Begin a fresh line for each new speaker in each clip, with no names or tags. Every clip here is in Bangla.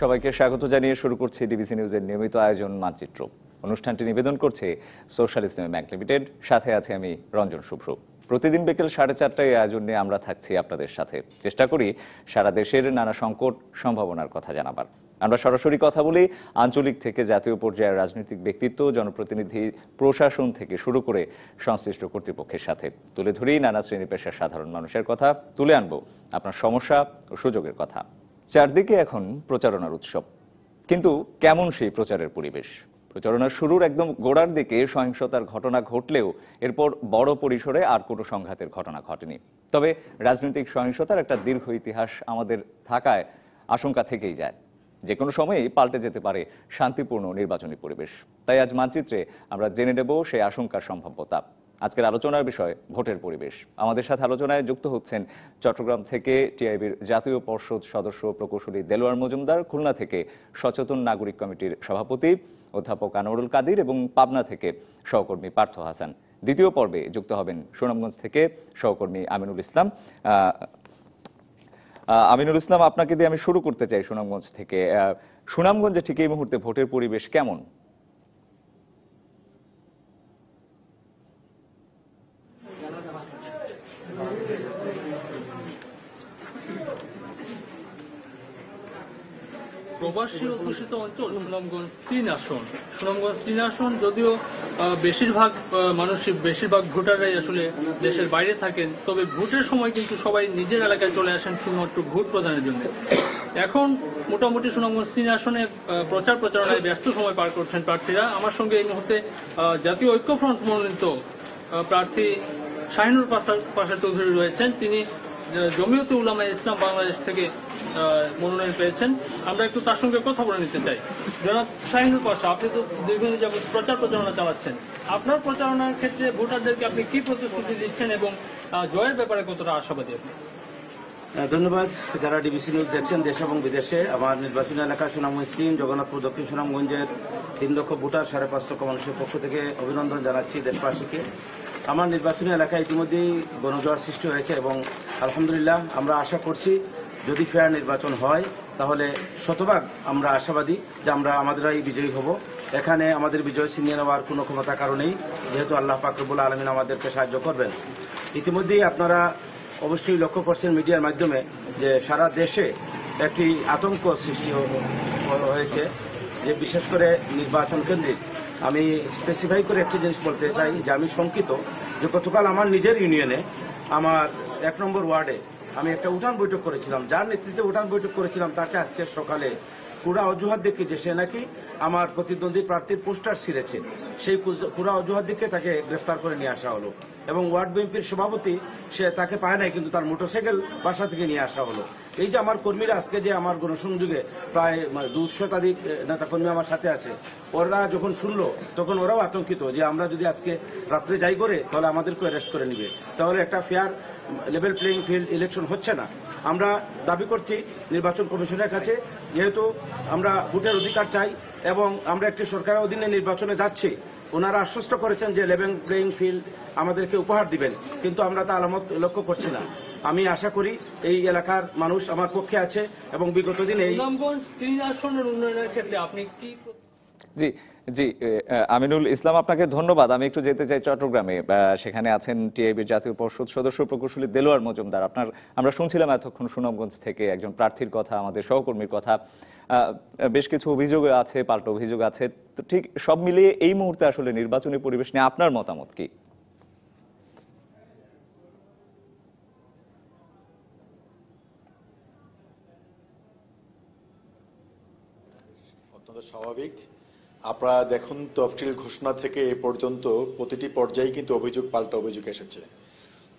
সবাইকে স্বাগত জানিয়ে শুরু করছি ডিবিসি নিউজের নিয়মিত আয়োজন মানচিত্র অনুষ্ঠানটি নিবেদন করছে সোশ্যাল ইসলামী ব্যাংক লিমিটেড সাথে আছে আমি রঞ্জন শুভ্র প্রতিদিন বিকেল সাড়ে চারটায় আয়োজন নিয়ে আমরা থাকছি আপনাদের সাথে চেষ্টা করি সারা দেশের নানা সংকট সম্ভাবনার কথা জানাবার আমরা সরাসরি কথা বলি আঞ্চলিক থেকে জাতীয় পর্যায়ের রাজনৈতিক ব্যক্তিত্ব জনপ্রতিনিধি প্রশাসন থেকে শুরু করে সংশ্লিষ্ট কর্তৃপক্ষের সাথে তুলে ধরি নানা শ্রেণী পেশার সাধারণ মানুষের কথা তুলে আনব আপনার সমস্যা ও সুযোগের কথা চারদিকে এখন প্রচারণার উৎসব কিন্তু কেমন সেই প্রচারের পরিবেশ প্রচারণা শুরুর একদম গোড়ার দিকে সহিংসতার ঘটনা ঘটলেও এরপর বড় পরিসরে আর কোনো সংঘাতের ঘটনা ঘটেনি তবে রাজনৈতিক সহিংসতার একটা দীর্ঘ ইতিহাস আমাদের থাকায় আশঙ্কা থেকেই যায় যে কোনো সময়েই পাল্টে যেতে পারে শান্তিপূর্ণ নির্বাচনী পরিবেশ তাই আজ মানচিত্রে আমরা জেনে নেব সেই আশঙ্কার সম্ভাব্যতা আজকের আলোচনার বিষয় ভোটের পরিবেশ আমাদের সাথে আলোচনায় যুক্ত হচ্ছেন চট্টগ্রাম থেকে টিআইবির জাতীয় পর্ষদ সদস্য প্রকৌশলী দেলোয়ার মজুমদার খুলনা থেকে সচেতন নাগরিক কমিটির সভাপতি অধ্যাপক আনোয়ারুল কাদির এবং পাবনা থেকে সহকর্মী পার্থ হাসান দ্বিতীয় পর্বে যুক্ত হবেন সুনামগঞ্জ থেকে সহকর্মী আমিনুল ইসলাম আমিনুল ইসলাম আপনাকে দিয়ে আমি শুরু করতে চাই সুনামগঞ্জ থেকে সুনামগঞ্জে ঠিক এই মুহূর্তে ভোটের পরিবেশ কেমন
আদিবাসী অধ্যুষিত অঞ্চল সুনামগঞ্জ তিন আসন সুনামগঞ্জ তিন আসন যদিও বেশিরভাগ মানুষই বেশিরভাগ ভোটাররাই আসলে দেশের বাইরে থাকেন তবে ভোটের সময় কিন্তু সবাই নিজের এলাকায় চলে আসেন শুধুমাত্র ভোট প্রদানের জন্য এখন মোটামুটি সুনামগঞ্জ তিন আসনে প্রচার প্রচারণায় ব্যস্ত সময় পার করছেন প্রার্থীরা আমার সঙ্গে এই মুহূর্তে জাতীয় ঐক্যফ্রন্ট মনোনীত প্রার্থী শাহিনুর পাশা পাশা চৌধুরী রয়েছেন তিনি জমিয়তে উলামা ইসলাম বাংলাদেশ থেকে মনোনয়ন পেয়েছেন আমরা একটু তার সঙ্গে কথা বলে নিতে চাই জনাব শাহিনুর পাশা আপনি তো দীর্ঘদিন যাবত প্রচার প্রচারণা চালাচ্ছেন আপনার প্রচারণার ক্ষেত্রে ভোটারদেরকে আপনি কি প্রতিশ্রুতি দিচ্ছেন এবং জয়ের ব্যাপারে কতটা আশাবাদী আপনি
ধন্যবাদ যারা ডিবিসি নিউজ দেখছেন দেশ এবং বিদেশে আমার নির্বাচনী এলাকা সুনামগঞ্জ তিন জগন্নাথপুর দক্ষিণ সুনামগঞ্জের তিন লক্ষ ভোটার সাড়ে পাঁচ লক্ষ মানুষের পক্ষ থেকে অভিনন্দন জানাচ্ছি দেশবাসীকে আমার নির্বাচনী এলাকায় ইতিমধ্যেই গণজোয়ার সৃষ্টি হয়েছে এবং আলহামদুলিল্লাহ আমরা আশা করছি যদি ফেয়ার নির্বাচন হয় তাহলে শতভাগ আমরা আশাবাদী যে আমরা আমাদেরাই বিজয়ী হব এখানে আমাদের বিজয় ছিনিয়ে নেওয়ার কোনো ক্ষমতা কারণেই যেহেতু আল্লাহ ফাকরবুল আলমিন আমাদেরকে সাহায্য করবেন ইতিমধ্যেই আপনারা অবশ্যই লক্ষ্য করছেন মিডিয়ার মাধ্যমে যে সারা দেশে একটি আতঙ্ক সৃষ্টি হয়েছে যে বিশেষ করে নির্বাচন কেন্দ্রিক আমি স্পেসিফাই করে একটি জিনিস বলতে চাই যে আমি শঙ্কিত যে গতকাল আমার নিজের ইউনিয়নে আমার এক নম্বর ওয়ার্ডে আমি একটা উঠান বৈঠক করেছিলাম যার নেতৃত্বে উঠান বৈঠক করেছিলাম তাকে আজকে সকালে পুরা অজুহাত দেখে যে সে নাকি আমার প্রতিদ্বন্দ্বী প্রার্থীর পোস্টার ছিঁড়েছে সেই পুরা অজুহাত দিকে তাকে গ্রেফতার করে নিয়ে আসা হলো এবং ওয়ার্ড বিএনপির সভাপতি সে তাকে পায় নাই কিন্তু তার মোটরসাইকেল বাসা থেকে নিয়ে আসা হলো এই যে আমার কর্মীরা আজকে যে আমার গণসংযোগে প্রায় দুশতাধিক কর্মী আমার সাথে আছে ওরা যখন শুনলো তখন ওরাও আতঙ্কিত যে আমরা যদি আজকে রাত্রে যাই করে তাহলে আমাদেরকে অ্যারেস্ট করে নিবে তাহলে একটা fair level playing field election হচ্ছে না আমরা দাবি করছি নির্বাচন কমিশনের কাছে যেহেতু আমরা ভোটের অধিকার চাই এবং আমরা একটি সরকারের অধীনে নির্বাচনে যাচ্ছি ওনারা আশ্বস্ত করেছেন যে লেভেন প্লেয়িং ফিল্ড আমাদেরকে উপহার দিবেন কিন্তু আমরা তা আলামত লক্ষ্য করছি না আমি আশা করি এই এলাকার মানুষ আমার পক্ষে আছে এবং বিগত দিনে
জি জি আমিনুল ইসলাম আপনাকে ধন্যবাদ আমি একটু যেতে চাই চট্টগ্রামে সেখানে আছেন টিআইবির জাতীয় পরিষদ সদস্য প্রকৌশলী দেলোয়ার মজুমদার আপনার আমরা শুনছিলাম এতক্ষণ সুনামগঞ্জ থেকে একজন প্রার্থীর কথা আমাদের সহকর্মীর কথা বেশ কিছু অভিযোগ আছে পাল্টা অভিযোগ আছে তো ঠিক সব মিলিয়ে এই মুহূর্তে আসলে নির্বাচনী পরিবেশ নিয়ে আপনার মতামত কি
স্বাভাবিক আপনারা দেখুন তফসিল ঘোষণা থেকে এ পর্যন্ত প্রতিটি পর্যায়ে কিন্তু অভিযোগ পাল্টা অভিযোগ এসেছে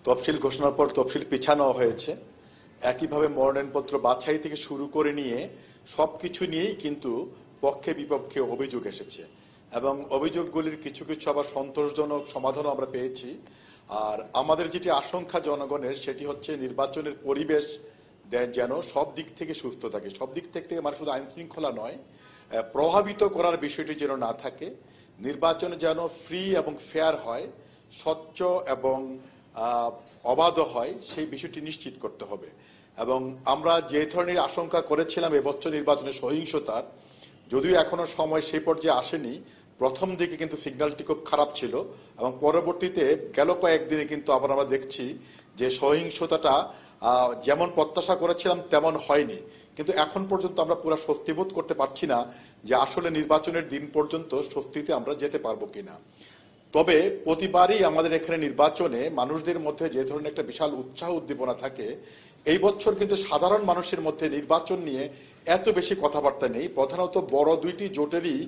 তফসিল ঘোষণার পর তফসিল পিছানো হয়েছে একইভাবে মনোনয়নপত্র বাছাই থেকে শুরু করে নিয়ে সব কিছু নিয়েই কিন্তু পক্ষে বিপক্ষে অভিযোগ এসেছে এবং অভিযোগগুলির কিছু কিছু আবার সন্তোষজনক সমাধানও আমরা পেয়েছি আর আমাদের যেটি আশঙ্কা জনগণের সেটি হচ্ছে নির্বাচনের পরিবেশ যেন সব দিক থেকে সুস্থ থাকে সব দিক থেকে মানে শুধু আইনশৃঙ্খলা নয় প্রভাবিত করার বিষয়টি যেন না থাকে নির্বাচন যেন ফ্রি এবং ফেয়ার হয় স্বচ্ছ এবং অবাধ হয় সেই বিষয়টি নিশ্চিত করতে হবে এবং আমরা যে ধরনের আশঙ্কা করেছিলাম এবছর নির্বাচনে সহিংসতার যদিও এখনো সময় সেই পর্যায়ে আসেনি প্রথম দিকে কিন্তু সিগন্যালটি খুব খারাপ ছিল এবং পরবর্তীতে গেল কয়েকদিনে কিন্তু আবার আমরা দেখছি যে সহিংসতাটা যেমন প্রত্যাশা করেছিলাম তেমন হয়নি কিন্তু এখন পর্যন্ত আমরা পুরো স্বস্তিবোধ করতে পারছি না যে আসলে নির্বাচনের দিন পর্যন্ত স্বস্তিতে আমরা যেতে পারবো কিনা তবে প্রতিবারই আমাদের এখানে নির্বাচনে মানুষদের মধ্যে যে ধরনের একটা বিশাল উৎসাহ উদ্দীপনা থাকে এই বছর কিন্তু সাধারণ মানুষের মধ্যে নির্বাচন নিয়ে এত বেশি কথাবার্তা নেই প্রধানত বড় দুইটি জোটেরই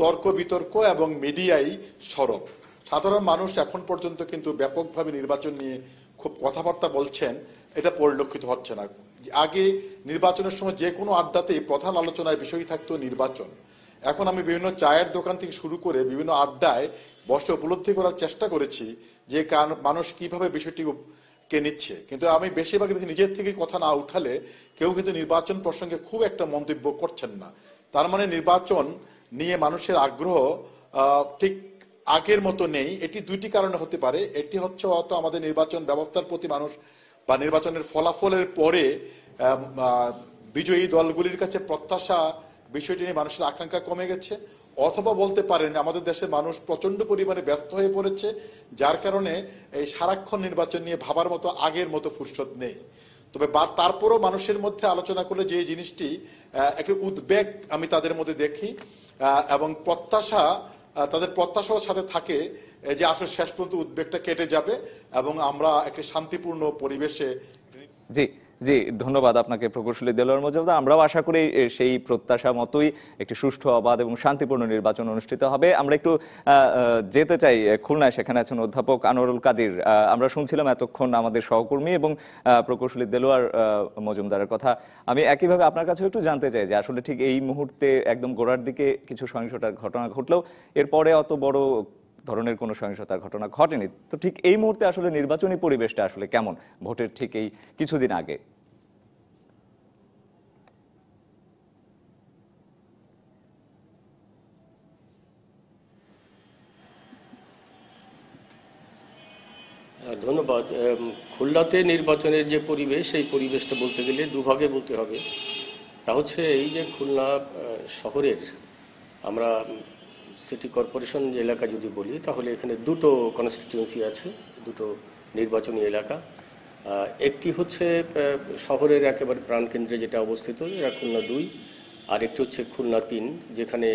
তর্ক বিতর্ক এবং মিডিয়াই সরব সাধারণ মানুষ এখন পর্যন্ত কিন্তু ব্যাপকভাবে নির্বাচন নিয়ে খুব কথাবার্তা বলছেন এটা পরিলক্ষিত হচ্ছে না আগে নির্বাচনের সময় যে কোনো আড্ডাতে প্রধান আলোচনায় বিষয় থাকতো নির্বাচন এখন আমি বিভিন্ন চায়ের দোকান থেকে শুরু করে বিভিন্ন আড্ডায় বসে উপলব্ধি করার চেষ্টা করেছি যে মানুষ কিভাবে বিষয়টি কে নিচ্ছে কিন্তু আমি বেশিরভাগ দেখি নিজের থেকে কথা না উঠালে কেউ কিন্তু নির্বাচন প্রসঙ্গে খুব একটা মন্তব্য করছেন না তার মানে নির্বাচন নিয়ে মানুষের আগ্রহ ঠিক আগের মতো নেই এটি দুইটি কারণে হতে পারে এটি হচ্ছে হয়তো আমাদের নির্বাচন ব্যবস্থার প্রতি মানুষ বা নির্বাচনের ফলাফলের পরে বিজয়ী দলগুলির কাছে প্রত্যাশা বিষয়টি নিয়ে মানুষের আকাঙ্ক্ষা কমে গেছে অথবা বলতে পারেন আমাদের দেশের মানুষ প্রচন্ড পরিমাণে ব্যস্ত হয়ে পড়েছে যার কারণে এই সারাক্ষণ নির্বাচন নিয়ে ভাবার মতো আগের মতো ফুরসত নেই তবে বা তারপরও মানুষের মধ্যে আলোচনা করলে যে জিনিসটি একটি উদ্বেগ আমি তাদের মধ্যে দেখি এবং প্রত্যাশা তাদের প্রত্যাশার সাথে থাকে যে আসলে শেষ পর্যন্ত উদ্বেগটা কেটে যাবে এবং আমরা একটি শান্তিপূর্ণ পরিবেশে
জি জি ধন্যবাদ আপনাকে প্রকৌশলী দেলোয়ার মজুমদার আমরাও আশা করি সেই প্রত্যাশা মতোই একটি সুষ্ঠু অবাধ এবং শান্তিপূর্ণ নির্বাচন অনুষ্ঠিত হবে আমরা একটু যেতে চাই খুলনায় সেখানে আছেন অধ্যাপক আনোয়ারুল কাদির আমরা শুনছিলাম এতক্ষণ আমাদের সহকর্মী এবং প্রকৌশলী দেলোয়ার মজুমদারের কথা আমি একইভাবে আপনার কাছে একটু জানতে চাই যে আসলে ঠিক এই মুহূর্তে একদম গোড়ার দিকে কিছু সহিংসতার ঘটনা ঘটলেও এরপরে অত বড় ধরনের কোনো সহিংসতার ঘটনা ঘটেনি তো ঠিক এই মুহূর্তে আসলে নির্বাচনী পরিবেশটা আসলে কেমন ভোটের ঠিক এই কিছুদিন আগে
হ্যাঁ, ধন্যবাদ খুলনাতে নির্বাচনের যে পরিবেশ সেই পরিবেশটা বলতে গেলে দুভাগে বলতে হবে তা হচ্ছে এই যে খুলনা শহরের আমরা সিটি কর্পোরেশন এলাকা যদি বলি তাহলে এখানে দুটো কনস্টিটিউয়েন্সি আছে দুটো নির্বাচনী এলাকা একটি হচ্ছে শহরের একেবারে প্রাণকেন্দ্রে যেটা অবস্থিত এরা খুলনা দুই আর একটি হচ্ছে খুলনা তিন যেখানে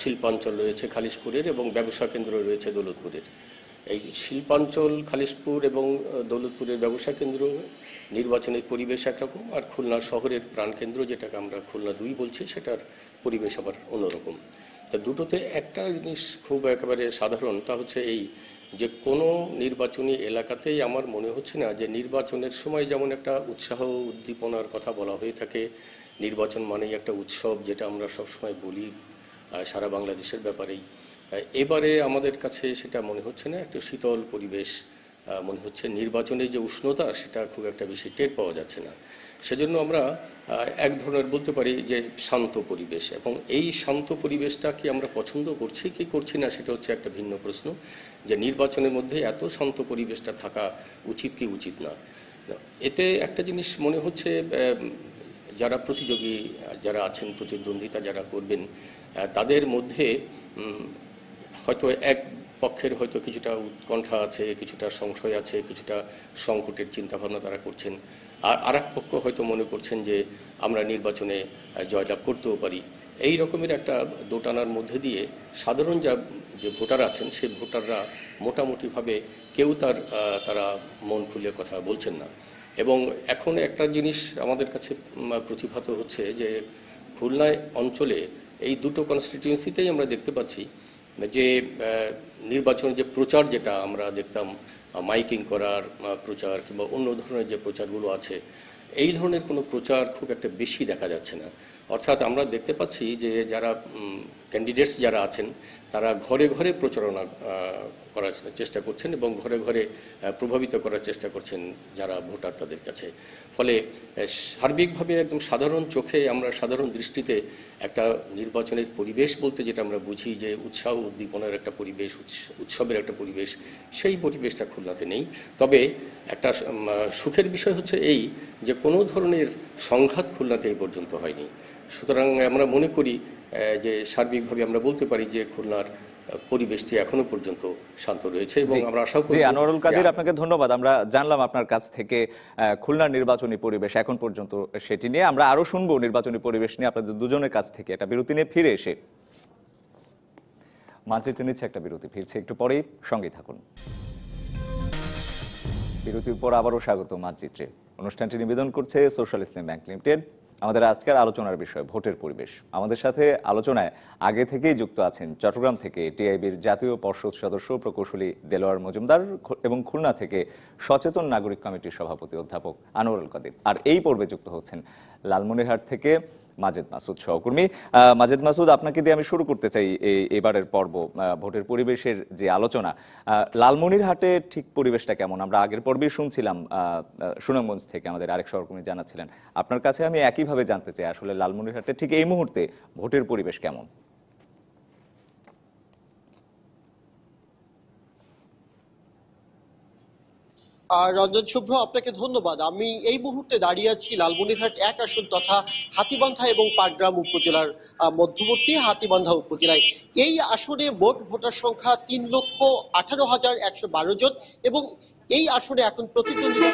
শিল্পাঞ্চল রয়েছে খালিশপুরের এবং ব্যবসা কেন্দ্র রয়েছে দৌলতপুরের এই শিল্পাঞ্চল খালিশপুর এবং দৌলতপুরের ব্যবসা কেন্দ্র নির্বাচনের পরিবেশ একরকম আর খুলনা শহরের প্রাণকেন্দ্র যেটাকে আমরা খুলনা দুই বলছি সেটার পরিবেশ আবার অন্যরকম তা দুটোতে একটা জিনিস খুব একেবারে সাধারণ তা হচ্ছে এই যে কোনো নির্বাচনী এলাকাতেই আমার মনে হচ্ছে না যে নির্বাচনের সময় যেমন একটা উৎসাহ উদ্দীপনার কথা বলা হয়ে থাকে নির্বাচন মানেই একটা উৎসব যেটা আমরা সবসময় বলি সারা বাংলাদেশের ব্যাপারেই এবারে আমাদের কাছে সেটা মনে হচ্ছে না একটা শীতল পরিবেশ মনে হচ্ছে নির্বাচনের যে উষ্ণতা সেটা খুব একটা বেশি টের পাওয়া যাচ্ছে না সেজন্য আমরা এক ধরনের বলতে পারি যে শান্ত পরিবেশ এবং এই শান্ত পরিবেশটা কি আমরা পছন্দ করছি কি করছি না সেটা হচ্ছে একটা ভিন্ন প্রশ্ন যে নির্বাচনের মধ্যে এত শান্ত পরিবেশটা থাকা উচিত কি উচিত না এতে একটা জিনিস মনে হচ্ছে যারা প্রতিযোগী যারা আছেন প্রতিদ্বন্দ্বিতা যারা করবেন তাদের মধ্যে হয়তো এক পক্ষের হয়তো কিছুটা উৎকণ্ঠা আছে কিছুটা সংশয় আছে কিছুটা সংকটের চিন্তাভাবনা তারা করছেন আর আর এক পক্ষ হয়তো মনে করছেন যে আমরা নির্বাচনে জয়লাভ করতেও পারি এই রকমের একটা দোটানার মধ্যে দিয়ে সাধারণ যা যে ভোটার আছেন সেই ভোটাররা মোটামুটিভাবে কেউ তার তারা মন খুলে কথা বলছেন না এবং এখন একটা জিনিস আমাদের কাছে প্রতিভাত হচ্ছে যে খুলনায় অঞ্চলে এই দুটো কনস্টিটিউয়েন্সিতেই আমরা দেখতে পাচ্ছি যে নির্বাচন যে প্রচার যেটা আমরা দেখতাম মাইকিং করার প্রচার কিংবা অন্য ধরনের যে প্রচারগুলো আছে এই ধরনের কোনো প্রচার খুব একটা বেশি দেখা যাচ্ছে না অর্থাৎ আমরা দেখতে পাচ্ছি যে যারা ক্যান্ডিডেটস যারা আছেন তারা ঘরে ঘরে প্রচারণা করার চেষ্টা করছেন এবং ঘরে ঘরে প্রভাবিত করার চেষ্টা করছেন যারা ভোটার তাদের কাছে ফলে সার্বিকভাবে একদম সাধারণ চোখে আমরা সাধারণ দৃষ্টিতে একটা নির্বাচনের পরিবেশ বলতে যেটা আমরা বুঝি যে উৎসাহ উদ্দীপনার একটা পরিবেশ উৎসবের একটা পরিবেশ সেই পরিবেশটা খুলনাতে নেই তবে একটা সুখের বিষয় হচ্ছে এই যে কোনো ধরনের সংঘাত খুলনাতে এই পর্যন্ত হয়নি সুতরাং আমরা মনে করি যে সার্বিকভাবে আমরা বলতে পারি যে খুলনার পরিবেশটি এখনো পর্যন্ত
শান্ত রয়েছে এবং আমরা আশা করি আনোয়ারুল কাদের আপনাকে ধন্যবাদ আমরা জানলাম আপনার কাছ থেকে খুলনার নির্বাচনী পরিবেশ এখন পর্যন্ত সেটি নিয়ে আমরা আরো শুনবো নির্বাচনী পরিবেশ নিয়ে আপনাদের দুজনের কাছ থেকে একটা বিরতি নিয়ে ফিরে এসে মাঝেতে নিচ্ছে একটা বিরতি ফিরছে একটু পরেই সঙ্গে থাকুন বিরতির পর আবারও স্বাগত মানচিত্রে অনুষ্ঠানটি নিবেদন করছে সোশ্যাল ইসলাম ব্যাংক লিমিটেড আমাদের আজকের আলোচনার বিষয় ভোটের পরিবেশ আমাদের সাথে আলোচনায় আগে থেকেই যুক্ত আছেন চট্টগ্রাম থেকে টিআইবির জাতীয় পর্ষদ সদস্য প্রকৌশলী দেলোয়ার মজুমদার এবং খুলনা থেকে সচেতন নাগরিক কমিটির সভাপতি অধ্যাপক আনোয়ারুল কাদির আর এই পর্বে যুক্ত হচ্ছেন লালমনিরহাট থেকে মাজেদ মাসুদ সহকর্মী মাজেদ মাসুদ আপনাকে দিয়ে আমি শুরু করতে চাই এবারের পর্ব ভোটের পরিবেশের যে আলোচনা লালমনিরহাটে ঠিক পরিবেশটা কেমন আমরা আগের পর্বে শুনছিলাম সুনামগঞ্জ থেকে আমাদের আরেক সহকর্মী জানাচ্ছিলেন আপনার কাছে আমি একইভাবে জানতে চাই আসলে লালমনিরহাটে ঠিক এই মুহূর্তে ভোটের পরিবেশ কেমন
রঞ্জন শুভ্র আপনাকে ধন্যবাদ আমি এই মুহূর্তে দাঁড়িয়ে আছি লালমনিরহাট এক আসন তথা হাতিবান্ধা এবং পাটগ্রাম উপজেলার মধ্যবর্তী হাতিবান্ধা উপজেলায় এই আসনে মোট ভোটার সংখ্যা তিন লক্ষ আঠারো হাজার একশো বারো জন এবং এই আসনে এখন প্রতিদ্বন্দ্বিতা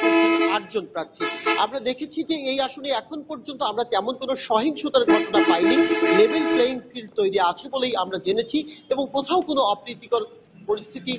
আটজন প্রার্থী আমরা দেখেছি যে এই আসনে এখন পর্যন্ত আমরা তেমন কোনো সহিংসতার ঘটনা পাইনি লেভেল প্লেইং ফিল্ড তৈরি আছে বলেই আমরা জেনেছি এবং কোথাও কোনো অপ্রীতিকর পরিস্থিতি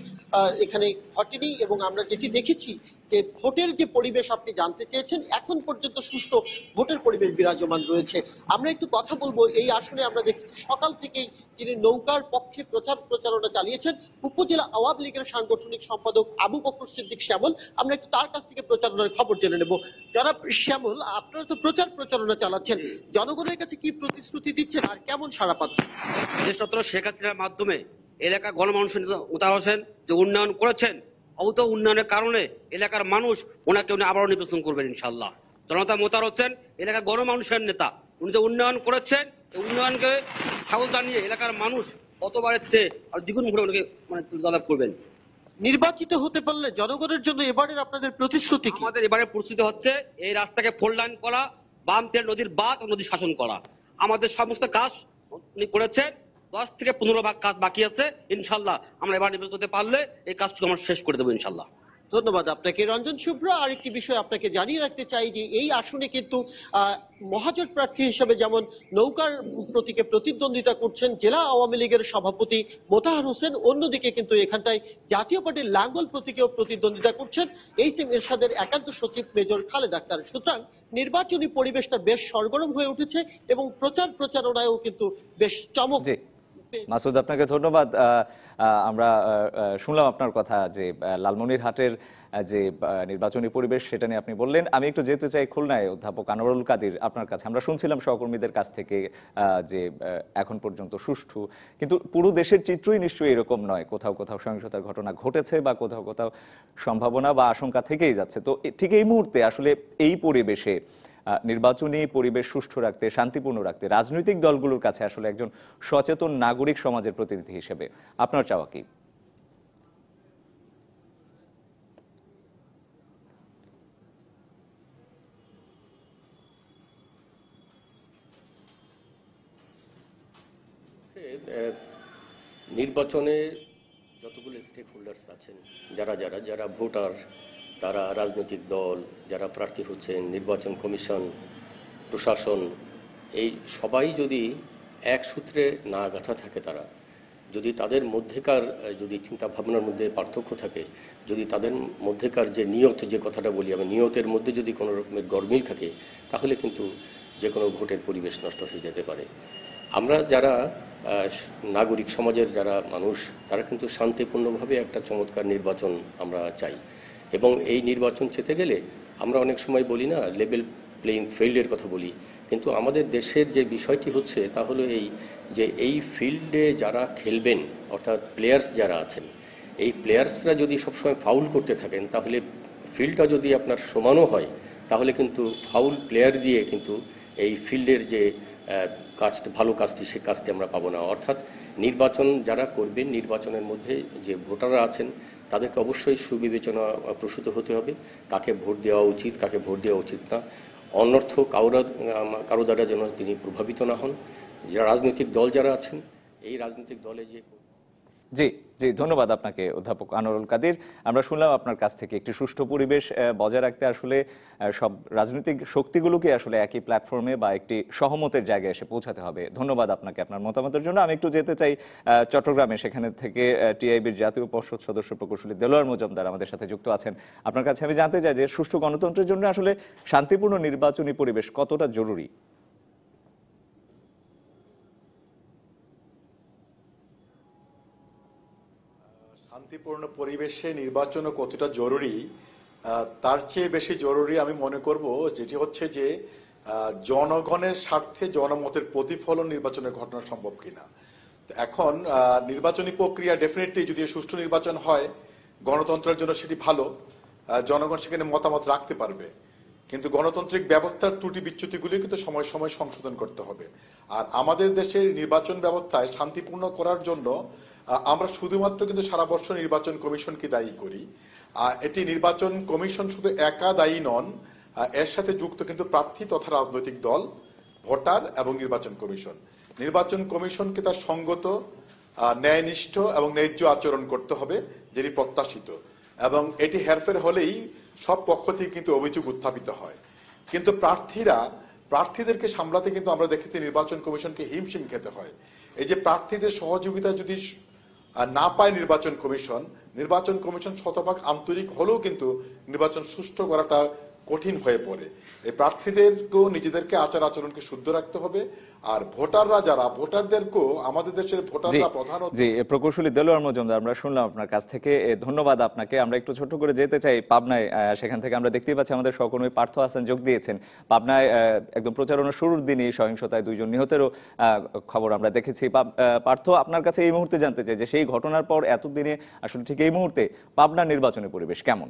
এখানে ঘটেনি এবং আমরা যেটি দেখেছি যে ভোটের যে পরিবেশ আপনি জানতে চেয়েছেন এখন পর্যন্ত সুস্থ ভোটের পরিবেশ বিরাজমান রয়েছে আমরা একটু কথা বলবো এই আসনে আমরা দেখেছি সকাল থেকেই তিনি নৌকার পক্ষে প্রচার প্রচারণা চালিয়েছেন উপজেলা আওয়ামী লীগের সাংগঠনিক সম্পাদক আবু বকর সিদ্দিক শ্যামল আমরা একটু তার কাছ থেকে প্রচারণার খবর জেনে নেব যারা শ্যামল আপনারা তো প্রচার প্রচারণা চালাচ্ছেন জনগণের কাছে কি প্রতিশ্রুতি দিচ্ছেন আর কেমন সাড়া পাচ্ছেন শেষ শেখ হাসিনার মাধ্যমে এলাকার গণমানুষের উতার হোসেন যে উন্নয়ন করেছেন অবত উন্নয়নের কারণে এলাকার মানুষ ওনাকে উনি আবারও নির্বাচন করবেন ইনশাল্লাহ জনতা মোতার হোসেন এলাকার গণমানুষের নেতা উনি যে উন্নয়ন করেছেন উন্নয়নকে ঠাকুর জানিয়ে এলাকার মানুষ কতবারের চেয়ে আর দ্বিগুণ ঘুরে ওনাকে মানে তুলদালাভ করবেন নির্বাচিত হতে পারলে জনগণের জন্য এবারের আপনাদের প্রতিশ্রুতি আমাদের এবারে প্রস্তুতি হচ্ছে এই রাস্তাকে ফোর লাইন করা বাম তেল নদীর বাঁধ নদী শাসন করা আমাদের সমস্ত কাজ উনি করেছেন দশ থেকে পনেরো ভাগ কাজ বাকি আছে ইনশাল্লাহ আমরা এবার নির্বাচিত হতে পারলে এই কাজটুকু আমরা শেষ করে দেবো ইনশাল্লাহ ধন্যবাদ আপনাকে রঞ্জন শুভ্র আরেকটি বিষয় আপনাকে জানিয়ে রাখতে চাই যে এই আসনে কিন্তু মহাজোট প্রার্থী হিসেবে যেমন নৌকার প্রতীকে প্রতিদ্বন্দ্বিতা করছেন জেলা আওয়ামী লীগের সভাপতি মোতাহার হোসেন অন্যদিকে কিন্তু এখানটায় জাতীয় পার্টির লাঙ্গল প্রতীকেও প্রতিদ্বন্দ্বিতা করছেন এই সিম এরশাদের একান্ত সচিব মেজর খালেদ আক্তার সুতরাং নির্বাচনী পরিবেশটা বেশ সরগরম হয়ে উঠেছে এবং প্রচার প্রচারণায়ও কিন্তু
বেশ চমক মাসুদ আপনাকে ধন্যবাদ আমরা শুনলাম আপনার কথা যে লালমনির হাটের যে নির্বাচনী পরিবেশ সেটা নিয়ে আপনি বললেন আমি একটু যেতে চাই খুলনায় অধ্যাপক আনোয়ারুল কাদির আপনার কাছে আমরা শুনছিলাম সহকর্মীদের কাছ থেকে যে এখন পর্যন্ত সুষ্ঠু কিন্তু পুরো দেশের চিত্রই নিশ্চয়ই এরকম নয় কোথাও কোথাও সহিংসতার ঘটনা ঘটেছে বা কোথাও কোথাও সম্ভাবনা বা আশঙ্কা থেকেই যাচ্ছে তো ঠিক এই মুহূর্তে আসলে এই পরিবেশে নির্বাচনী পরিবেশ সুষ্ঠু রাখতে শান্তিপূর্ণ রাখতে রাজনৈতিক দলগুলোর কাছে আসলে একজন সচেতন নাগরিক সমাজের প্রতিনিধি হিসেবে আপনার চাওয়া কি
নির্বাচনে যতগুলো স্টেক হোল্ডার্স আছেন যারা যারা যারা ভোটার তারা রাজনৈতিক দল যারা প্রার্থী হচ্ছেন নির্বাচন কমিশন প্রশাসন এই সবাই যদি এক সূত্রে না গাঁথা থাকে তারা যদি তাদের মধ্যেকার যদি চিন্তা ভাবনার মধ্যে পার্থক্য থাকে যদি তাদের মধ্যেকার যে নিয়ত যে কথাটা বলি আমি নিয়তের মধ্যে যদি কোনো রকমের গরমিল থাকে তাহলে কিন্তু যে কোনো ভোটের পরিবেশ নষ্ট হয়ে যেতে পারে আমরা যারা নাগরিক সমাজের যারা মানুষ তারা কিন্তু শান্তিপূর্ণভাবে একটা চমৎকার নির্বাচন আমরা চাই এবং এই নির্বাচন চেতে গেলে আমরা অনেক সময় বলি না লেভেল প্লেইং ফিল্ডের কথা বলি কিন্তু আমাদের দেশের যে বিষয়টি হচ্ছে তা হলো এই যে এই ফিল্ডে যারা খেলবেন অর্থাৎ প্লেয়ার্স যারা আছেন এই প্লেয়ার্সরা যদি সবসময় ফাউল করতে থাকেন তাহলে ফিল্ডটা যদি আপনার সমানও হয় তাহলে কিন্তু ফাউল প্লেয়ার দিয়ে কিন্তু এই ফিল্ডের যে কাজ ভালো কাজটি সে কাজটি আমরা পাবো না অর্থাৎ নির্বাচন যারা করবেন নির্বাচনের মধ্যে যে ভোটাররা আছেন তাদেরকে অবশ্যই সুবিবেচনা প্রসূত হতে হবে কাকে ভোট দেওয়া উচিত কাকে ভোট দেওয়া উচিত না অন্যর্থ কারোরা কারো দ্বারা যেন তিনি প্রভাবিত না হন যারা রাজনৈতিক দল যারা আছেন এই রাজনৈতিক দলে যে
জি জি ধন্যবাদ আপনাকে অধ্যাপক আনোয়ারুল কাদির আমরা শুনলাম আপনার কাছ থেকে একটি সুষ্ঠু পরিবেশ বজায় রাখতে আসলে সব রাজনৈতিক শক্তিগুলোকে আসলে একই প্ল্যাটফর্মে বা একটি সহমতের জায়গায় এসে পৌঁছাতে হবে ধন্যবাদ আপনাকে আপনার মতামতের জন্য আমি একটু যেতে চাই চট্টগ্রামে সেখানে থেকে টিআইবির জাতীয় পর্ষদ সদস্য প্রকৌশলী দেলোয়ার মজুমদার আমাদের সাথে যুক্ত আছেন আপনার কাছে আমি জানতে চাই যে সুষ্ঠু গণতন্ত্রের জন্য আসলে শান্তিপূর্ণ নির্বাচনী পরিবেশ কতটা জরুরি
শান্তিপূর্ণ পরিবেশে নির্বাচন কতটা জরুরি তার চেয়ে বেশি জরুরি আমি মনে করব যেটি হচ্ছে যে জনগণের স্বার্থে জনমতের প্রতিফলন নির্বাচনের ঘটনা সম্ভব কিনা এখন নির্বাচনী প্রক্রিয়া ডেফিনেটলি যদি সুষ্ঠু নির্বাচন হয় গণতন্ত্রের জন্য সেটি ভালো জনগণ সেখানে মতামত রাখতে পারবে কিন্তু গণতান্ত্রিক ব্যবস্থার ত্রুটি বিচ্যুতিগুলি কিন্তু সময় সময় সংশোধন করতে হবে আর আমাদের দেশের নির্বাচন ব্যবস্থায় শান্তিপূর্ণ করার জন্য আমরা শুধুমাত্র কিন্তু সারা বছর নির্বাচন কমিশনকে দায়ী করি এটি নির্বাচন কমিশন শুধু একা দায়ী নন এর সাথে যুক্ত কিন্তু প্রার্থী তথা রাজনৈতিক দল ভোটার এবং নির্বাচন কমিশন নির্বাচন কমিশনকে তার সঙ্গত ন্যায়নিষ্ঠ এবং ন্যায্য আচরণ করতে হবে যেটি প্রত্যাশিত এবং এটি হেরফের হলেই সব পক্ষ থেকে কিন্তু অভিযোগ উত্থাপিত হয় কিন্তু প্রার্থীরা প্রার্থীদেরকে সামলাতে কিন্তু আমরা দেখেছি নির্বাচন কমিশনকে হিমশিম খেতে হয় এই যে প্রার্থীদের সহযোগিতা যদি না পায় নির্বাচন কমিশন নির্বাচন কমিশন শতভাগ আন্তরিক হলেও কিন্তু নির্বাচন সুষ্ঠু করাটা কঠিন হয়ে পড়ে এই প্রার্থীদেরকেও নিজেদেরকে আচার আচরণকে শুদ্ধ রাখতে হবে আর ভোটাররা যারা ভোটারদেরকেও আমাদের দেশের ভোটাররা প্রধান জি
প্রকৌশলী দেলোয়ার মজুমদার আমরা শুনলাম আপনার কাছ থেকে ধন্যবাদ আপনাকে আমরা একটু ছোট করে যেতে চাই পাবনায় সেখান থেকে আমরা দেখতেই পাচ্ছি আমাদের সহকর্মী পার্থ হাসান যোগ দিয়েছেন পাবনায় একদম প্রচারণা শুরুর দিনই সহিংসতায় দুইজন নিহতেরও খবর আমরা দেখেছি পার্থ আপনার কাছে এই মুহূর্তে জানতে চাই যে সেই ঘটনার পর এতদিনে আসলে ঠিক এই মুহূর্তে পাবনা নির্বাচনী পরিবেশ কেমন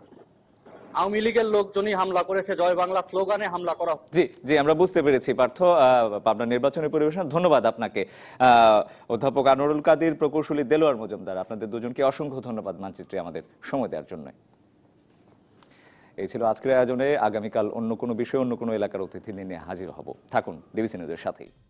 আওয়ামী লীগের লোকজনই হামলা করেছে জয় বাংলা স্লোগানে হামলা করা
জি জি আমরা বুঝতে পেরেছি পার্থ নির্বাচনী পরিবেশন ধন্যবাদ আপনাকে অধ্যাপক আনোয়ারুল কাদির প্রকৌশলী দেলোয়ার মজুমদার আপনাদের দুজনকে অসংখ্য ধন্যবাদ মানচিত্রে আমাদের সময় দেওয়ার জন্য এই ছিল আজকের আয়োজনে আগামীকাল অন্য কোনো বিষয়ে অন্য কোনো এলাকার অতিথি নিয়ে হাজির হব থাকুন ডিবিসি নিউজের সাথেই